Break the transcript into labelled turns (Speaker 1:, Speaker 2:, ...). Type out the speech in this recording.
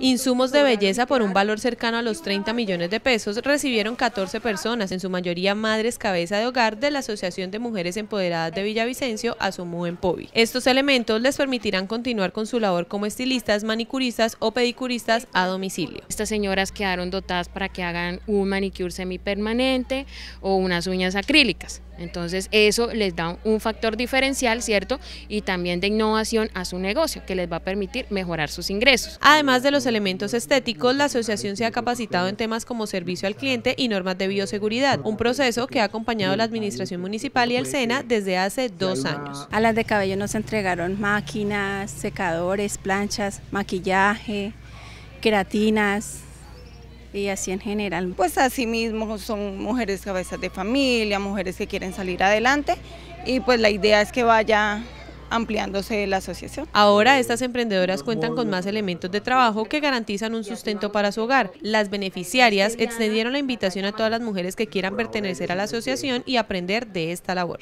Speaker 1: Insumos de belleza por un valor cercano a los 30 millones de pesos recibieron 14 personas, en su mayoría madres cabeza de hogar de la Asociación de Mujeres Empoderadas de Villavicencio, asumó en POBI. Estos elementos les permitirán continuar con su labor como estilistas, manicuristas o
Speaker 2: pedicuristas a domicilio. Estas señoras quedaron dotadas para que hagan un manicure semipermanente o unas uñas acrílicas. Entonces eso les da un factor diferencial, ¿cierto? Y también de innovación a su negocio, que les va a permitir mejorar sus ingresos. Además de
Speaker 1: los elementos estéticos, la asociación se ha capacitado en temas como servicio al cliente y normas de bioseguridad, un proceso que ha acompañado la Administración Municipal y el SENA desde hace dos años. A las
Speaker 3: de cabello nos entregaron máquinas, secadores, planchas, maquillaje, queratinas, y así en general. Pues así mismo son
Speaker 4: mujeres cabezas de familia, mujeres que quieren salir adelante y pues la idea es que vaya ampliándose la asociación.
Speaker 1: Ahora estas emprendedoras cuentan con más elementos de trabajo que garantizan un sustento para su hogar. Las beneficiarias extendieron la invitación a todas las mujeres que quieran pertenecer a la asociación y aprender de esta labor.